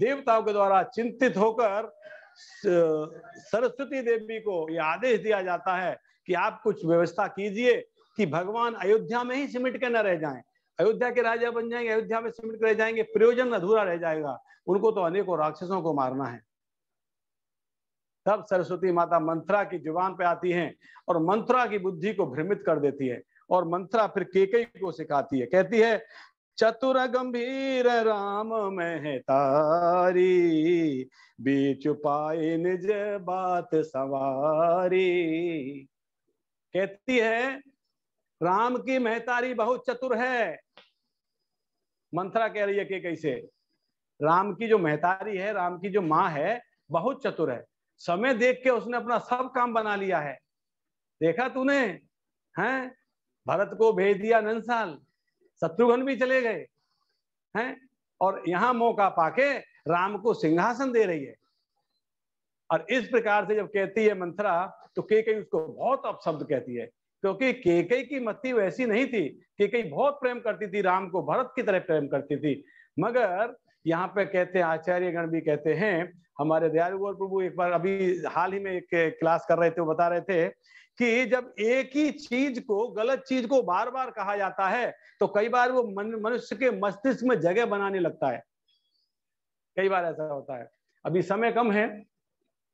देवताओं के द्वारा चिंतित होकर सरस्वती देवी को यह आदेश दिया जाता है कि आप कुछ व्यवस्था कीजिए कि भगवान अयोध्या में ही सिमट के न रह जाएं अयोध्या के राजा बन जाएंगे अयोध्या में सिमट के रह जाएंगे प्रयोजन अधूरा रह जाएगा उनको तो अनेकों राक्षसों को मारना है तब सरस्वती माता मंत्रा की जुबान पे आती हैं और मंत्रा की बुद्धि को भ्रमित कर देती है और मंत्रा फिर केकई को सिखाती है कहती है चतुर गंभीर राम मेहतारी बीच पाए निज बात सवारी कहती है राम की मेहतारी बहुत चतुर है मंत्रा कह रही है के कैसे राम की जो मेहतारी है राम की जो माँ है बहुत चतुर है समय देख के उसने अपना सब काम बना लिया है देखा तूने हैं भरत को भेज दिया नंसाल शत्रुघ्न भी चले गए हैं और यहां मौका पाके राम को सिंहासन दे रही है और इस प्रकार से जब कहती है मंथरा तो केकई उसको बहुत अपशब्द कहती है क्योंकि केकई की मति वैसी नहीं थी केकई बहुत प्रेम करती थी राम को भरत की तरह प्रेम करती थी मगर यहाँ पे कहते हैं आचार्य गण भी कहते हैं हमारे दयाल गौर प्रभु एक बार अभी हाल ही में एक क्लास कर रहे थे वो बता रहे थे कि जब एक ही चीज को गलत चीज को बार बार कहा जाता है तो कई बार वो मनुष्य के मस्तिष्क में जगह बनाने लगता है कई बार ऐसा होता है अभी समय कम है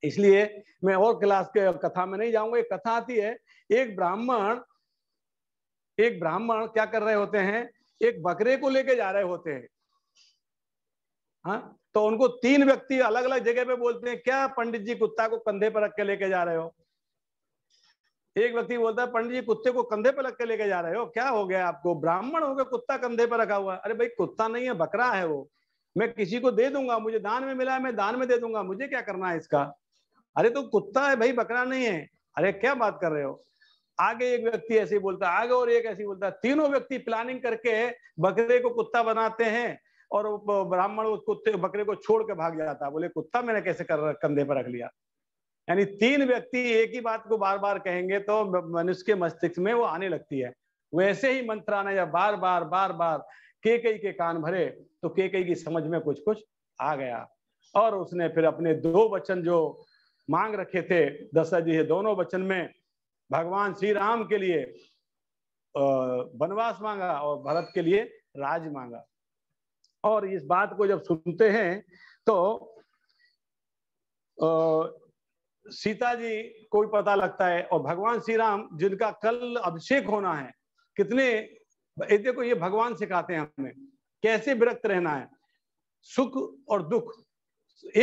इसलिए मैं और क्लास के कथा में नहीं जाऊंगा एक कथा आती है एक ब्राह्मण एक ब्राह्मण क्या कर रहे होते हैं एक बकरे को लेके जा रहे होते हैं हाँ तो उनको तीन व्यक्ति अलग अलग जगह पे बोलते हैं क्या पंडित जी कुत्ता को कंधे पर रख के लेके जा रहे हो एक व्यक्ति बोलता है पंडित जी कुत्ते को कंधे पर रख के लेके जा रहे हो क्या हो गया आपको ब्राह्मण हो गया कुत्ता कंधे पर रखा हुआ अरे भाई कुत्ता नहीं है बकरा है वो मैं किसी को दे दूंगा मुझे दान में मिला है मैं दान में दे दूंगा मुझे क्या करना है इसका अरे तो कुत्ता है भाई बकरा नहीं है अरे क्या बात कर रहे हो आगे एक व्यक्ति ऐसे बोलता है आगे और एक ऐसे बोलता है तीनों व्यक्ति प्लानिंग करके बकरे को कुत्ता बनाते हैं और ब्राह्मण उस कुत्ते बकरे को छोड़ के भाग जाता बोले कुत्ता मैंने कैसे कर कंधे पर रख लिया यानी तीन व्यक्ति एक ही बात को बार बार कहेंगे तो मनुष्य के मस्तिष्क में वो आने लगती है वैसे ही मंत्र आने या बार बार बार बार के कई के कान भरे तो के कई की समझ में कुछ कुछ आ गया और उसने फिर अपने दो वचन जो मांग रखे थे दशरथ जी दोनों वचन में भगवान श्री राम के लिए वनवास मांगा और भरत के लिए राज मांगा और इस बात को जब सुनते हैं तो आ, सीता जी को भी पता लगता है और भगवान श्री राम जिनका कल अभिषेक होना है कितने देखो ये भगवान सिखाते हैं हमें कैसे विरक्त रहना है सुख और दुख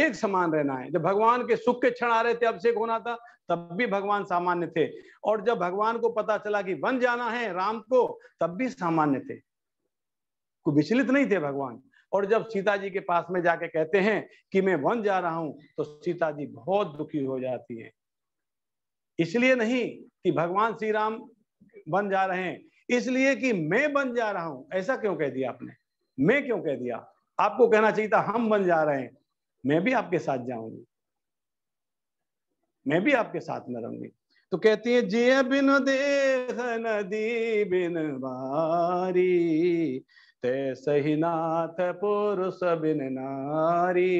एक समान रहना है जब भगवान के सुख के क्षण आ रहे थे अभिषेक होना था तब भी भगवान सामान्य थे और जब भगवान को पता चला कि वन जाना है राम को तब भी सामान्य थे को विचलित नहीं थे भगवान और जब सीता जी के पास में जाके कहते हैं कि मैं वन जा रहा हूं तो सीता जी बहुत दुखी हो जाती हैं इसलिए नहीं कि भगवान श्री राम बन जा रहे हैं इसलिए कि मैं बन जा रहा हूं ऐसा क्यों कह दिया आपने मैं क्यों कह दिया आपको कहना चाहिए था हम बन जा रहे हैं मैं भी आपके साथ जाऊंगी मैं भी आपके साथ में रहूंगी तो कहती है जिया बिन देख नदी बिन बारी ते सही नाथ पुरुष बिन नारी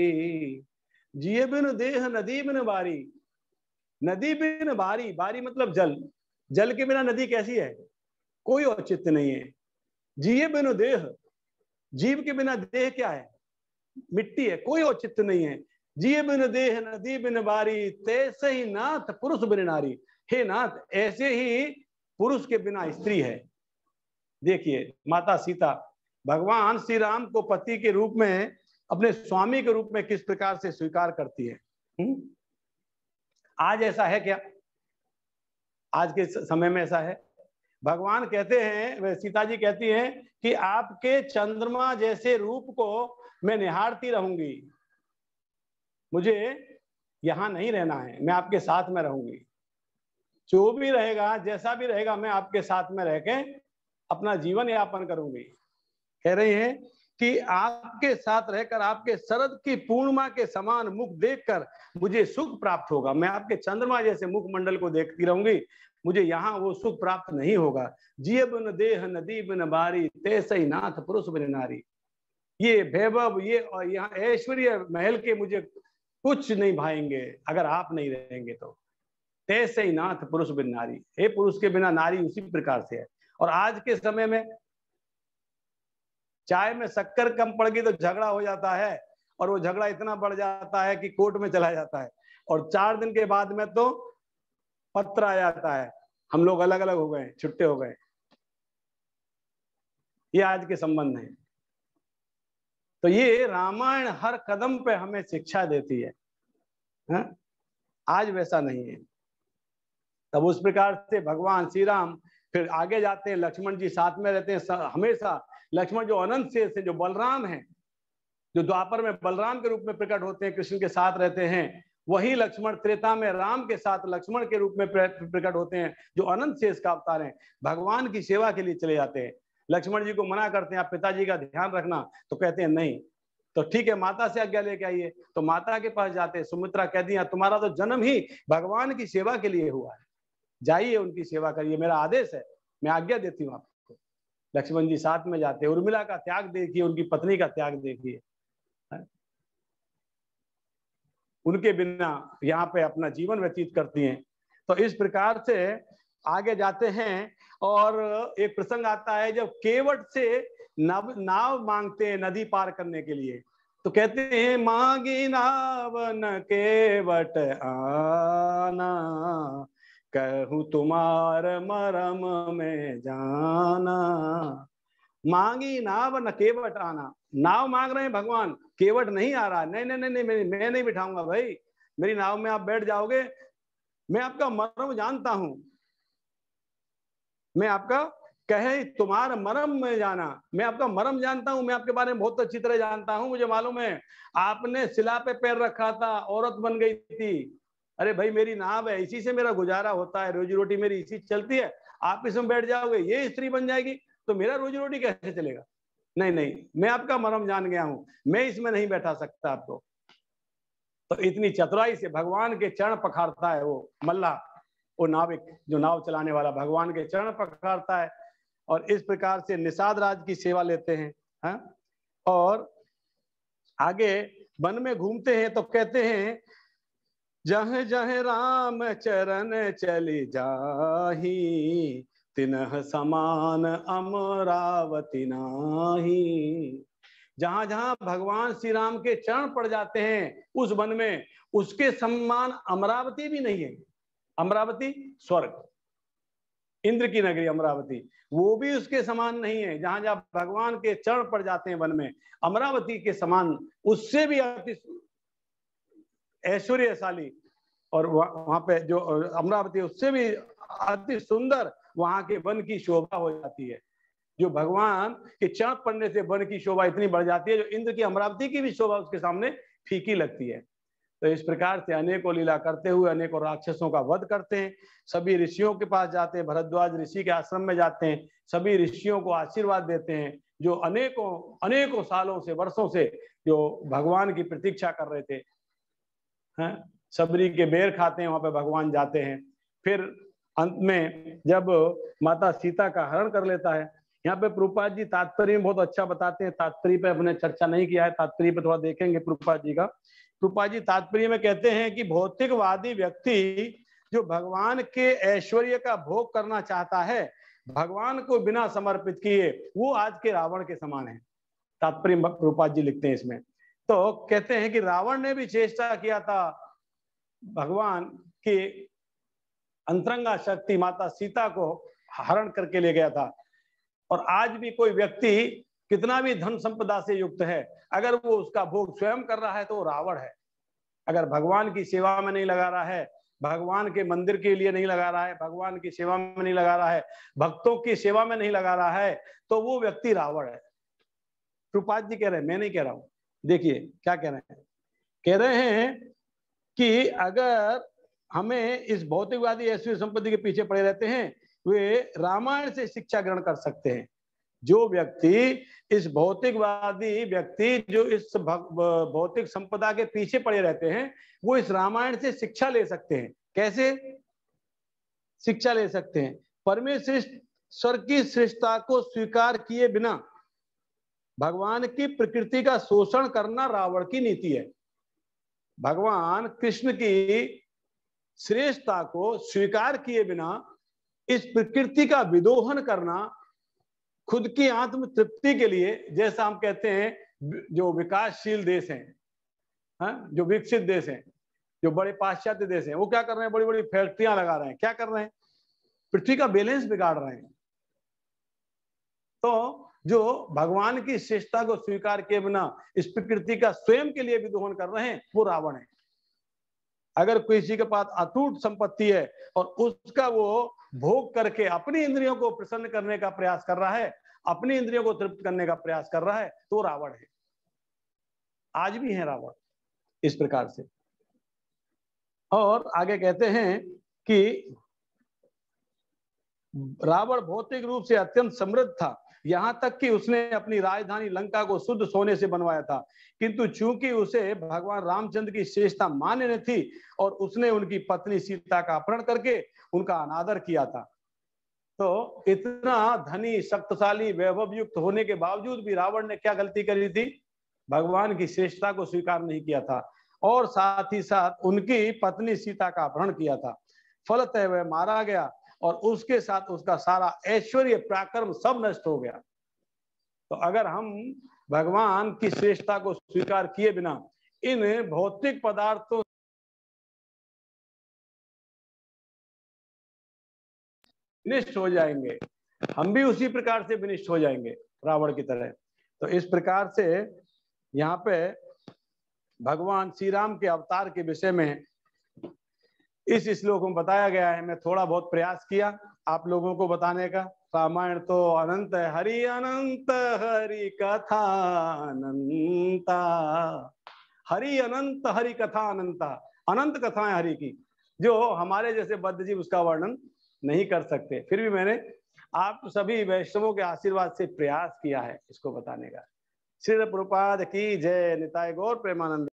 जिये बिन देह नदी बिन बारी नदी बिन बारी बारी मतलब जल जल के बिना नदी कैसी है कोई औचित्य नहीं है जिये बिन देह जीव के बिना देह क्या है मिट्टी है कोई औचित्य नहीं है जिये बिन देह नदी बिन बारी ते सही नाथ पुरुष बिन नारी हे नाथ ऐसे ही पुरुष के बिना स्त्री है देखिए माता सीता भगवान श्री राम को पति के रूप में अपने स्वामी के रूप में किस प्रकार से स्वीकार करती है हुँ? हम्म? आज ऐसा है क्या आज के समय में ऐसा है भगवान कहते हैं सीता जी कहती हैं कि आपके चंद्रमा जैसे रूप को मैं निहारती रहूंगी मुझे यहां नहीं रहना है मैं आपके साथ में रहूंगी जो भी रहेगा जैसा भी रहेगा मैं आपके साथ में रह के अपना जीवन यापन करूंगी कह रहे हैं कि आपके साथ रहकर आपके शरद की पूर्णिमा के समान मुख देखकर मुझे सुख प्राप्त होगा मैं आपके चंद्रमा जैसे मुख मंडल को देखती रहूंगी मुझे यहाँ वो सुख प्राप्त नहीं होगा जीव न देह नदी बन बारी तेसई नाथ पुरुष बन नारी ये वैभव ये और यहाँ ऐश्वर्य महल के मुझे कुछ नहीं भाएंगे अगर आप नहीं रहेंगे तो तैसे ही नाथ पुरुष बिन नारी हे पुरुष के बिना नारी उसी प्रकार से है और आज के समय में चाय में शक्कर कम पड़ गई तो झगड़ा हो जाता है और वो झगड़ा इतना बढ़ जाता है कि कोर्ट में चला जाता है और चार दिन के बाद में तो पत्र आ जाता है हम लोग अलग अलग हो गए छुट्टे हो गए ये आज के संबंध है तो ये रामायण हर कदम पे हमें शिक्षा देती है हा? आज वैसा नहीं है तब उस प्रकार से भगवान श्री राम फिर आगे जाते हैं लक्ष्मण जी साथ में रहते हैं हमेशा लक्ष्मण जो अनंत शेष है जो बलराम है जो द्वापर में बलराम के रूप में प्रकट होते हैं कृष्ण के साथ रहते हैं वही लक्ष्मण त्रेता में राम के साथ लक्ष्मण के रूप में प्रकट होते हैं जो अनंत शेष का अवतार है भगवान की सेवा के लिए चले जाते हैं लक्ष्मण जी को मना करते हैं आप पिताजी का ध्यान रखना तो कहते हैं नहीं तो ठीक है माता से आज्ञा लेके आइए तो माता के पास जाते हैं सुमित्रा कह दिया हाँ, तुम्हारा तो जन्म ही भगवान की सेवा के लिए हुआ है जाइए उनकी सेवा करिए मेरा आदेश है मैं आज्ञा देती हूँ आपको लक्ष्मण जी साथ में जाते हैं उर्मिला का त्याग देखिए उनकी पत्नी का त्याग देखिए हाँ। उनके बिना यहाँ पे अपना जीवन व्यतीत करती हैं तो इस प्रकार से आगे जाते हैं और एक प्रसंग आता है जब केवट से नव नाव मांगते हैं नदी पार करने के लिए तो कहते हैं मांगी नावन केवट आना कहू तुम्हार मरम में जाना मांगी नाव न केवट आना नाव मांग रहे हैं भगवान केवट नहीं आ रहा नहीं नहीं नहीं नहीं मैं, नहीं बिठाऊंगा भाई मेरी नाव में आप बैठ जाओगे मैं आपका मरम जानता हूं मैं आपका कहे तुम्हार मरम में जाना मैं आपका मरम जानता हूं मैं आपके बारे में बहुत अच्छी तरह जानता हूं मुझे मालूम है आपने सिला पे पैर रखा था औरत बन गई थी अरे भाई मेरी नाव है इसी से मेरा गुजारा होता है रोजी रोटी मेरी इसी चलती है आप इसमें बैठ जाओगे ये स्त्री बन जाएगी तो मेरा रोजी रोटी कैसे चलेगा नहीं नहीं मैं आपका मरम जान गया हूं मैं इसमें नहीं बैठा सकता आपको तो इतनी चतुराई से भगवान के चरण पखारता है वो मल्ला वो नाविक जो नाव चलाने वाला भगवान के चरण पखारता है और इस प्रकार से निषाद राज की सेवा लेते हैं हा? और आगे वन में घूमते हैं तो कहते हैं जह जह राम चरण चली जाही तिनह समान अमरावती नाही जहां जहां भगवान श्री राम के चरण पड़ जाते हैं उस वन में उसके सम्मान अमरावती भी नहीं है अमरावती स्वर्ग इंद्र की नगरी अमरावती वो भी उसके समान नहीं है जहां जहां भगवान के चरण पड़ जाते हैं वन में अमरावती के समान उससे भी अति ऐश्वर्यशाली और वहां पे जो अमरावती उससे भी अति सुंदर वहां के वन की शोभा हो जाती है जो भगवान के चरण पड़ने से वन की शोभा इतनी बढ़ जाती है जो इंद्र की अमरावती की भी शोभा उसके सामने फीकी लगती है तो इस प्रकार से अनेकों लीला करते हुए अनेकों राक्षसों का वध करते हैं सभी ऋषियों के पास जाते हैं भरद्वाज ऋषि के आश्रम में जाते हैं सभी ऋषियों को आशीर्वाद देते हैं जो अनेकों अनेकों सालों से वर्षों से जो भगवान की प्रतीक्षा कर रहे थे है सबरी के बेर खाते हैं वहां पे भगवान जाते हैं फिर अंत में जब माता सीता का हरण कर लेता है यहाँ पे प्रूपा जी तात्पर्य बहुत अच्छा बताते हैं तात्पर्य पे अपने चर्चा नहीं किया है तात्पर्य पे थोड़ा देखेंगे प्रूपा जी का प्रूपा जी तात्पर्य में कहते हैं कि भौतिकवादी व्यक्ति जो भगवान के ऐश्वर्य का भोग करना चाहता है भगवान को बिना समर्पित किए वो आज के रावण के समान है तात्पर्य रूपा जी लिखते हैं इसमें तो कहते हैं कि रावण ने भी चेष्टा किया था भगवान की अंतरंगा शक्ति माता सीता को हरण करके ले गया था और आज भी कोई व्यक्ति कितना भी धन संपदा से युक्त है अगर वो उसका भोग स्वयं कर रहा है तो रावण है अगर भगवान की सेवा में नहीं लगा रहा है भगवान के मंदिर के लिए नहीं लगा रहा है भगवान की सेवा में नहीं लगा रहा है भक्तों की सेवा में नहीं लगा रहा है तो वो व्यक्ति रावण है कृपात जी कह रहे हैं मैं नहीं कह रहा हूं देखिए क्या कह रहे हैं कह रहे हैं कि अगर हमें इस भौतिकवादी ऐश्वर्य संपत्ति के पीछे पड़े रहते हैं वे रामायण से शिक्षा ग्रहण कर सकते हैं जो व्यक्ति इस भौतिकवादी व्यक्ति जो इस भौतिक संपदा के पीछे पड़े रहते हैं वो इस रामायण से शिक्षा ले सकते हैं कैसे शिक्षा ले सकते हैं परमेश्वर की श्रेष्ठता को स्वीकार किए बिना भगवान की प्रकृति का शोषण करना रावण की नीति है भगवान कृष्ण की श्रेष्ठता को स्वीकार किए बिना इस प्रकृति का विदोहन करना खुद की आत्म तृप्ति के लिए जैसा हम कहते हैं जो विकासशील देश हैं है हाँ, जो विकसित देश हैं जो बड़े पाश्चात्य देश हैं वो क्या कर रहे हैं बड़ी बड़ी फैक्ट्रियां लगा रहे हैं क्या कर रहे हैं पृथ्वी का बैलेंस बिगाड़ रहे हैं तो जो भगवान की श्रेष्ठता को स्वीकार किए बिना इस प्रकृति का स्वयं के लिए भी दोहन कर रहे हैं वो रावण है अगर किसी के पास अटूट संपत्ति है और उसका वो भोग करके अपनी इंद्रियों को प्रसन्न करने का प्रयास कर रहा है अपनी इंद्रियों को तृप्त करने का प्रयास कर रहा है तो रावण है आज भी है रावण इस प्रकार से और आगे कहते हैं कि रावण भौतिक रूप से अत्यंत समृद्ध था यहाँ तक कि उसने अपनी राजधानी लंका को शुद्ध सोने से बनवाया था किंतु चूंकि उसे भगवान रामचंद्र की श्रेष्ठता मान्य थी और उसने उनकी पत्नी सीता का अपहरण करके उनका अनादर किया था तो इतना धनी शक्तिशाली वैभव युक्त होने के बावजूद भी रावण ने क्या गलती करी थी भगवान की श्रेष्ठता को स्वीकार नहीं किया था और साथ ही साथ उनकी पत्नी सीता का अपहरण किया था फलत वह मारा गया और उसके साथ उसका सारा ऐश्वर्य पराक्रम सब नष्ट हो गया तो अगर हम भगवान की श्रेष्ठता को स्वीकार किए बिना इन भौतिक पदार्थों निष्ठ हो जाएंगे हम भी उसी प्रकार से विनिष्ठ हो जाएंगे रावण की तरह तो इस प्रकार से यहाँ पे भगवान श्री राम के अवतार के विषय में इस श्लोक में बताया गया है मैं थोड़ा बहुत प्रयास किया आप लोगों को बताने का रामायण तो अनंत है हरि अनंत हरि कथा अनंता हरि अनंत हरि कथा अनंता अनंत कथाएं हरि की जो हमारे जैसे बद्ध जीव उसका वर्णन नहीं कर सकते फिर भी मैंने आप सभी वैष्णवों के आशीर्वाद से प्रयास किया है इसको बताने का श्री प्रपाद की जय निताय गौर प्रेमानंद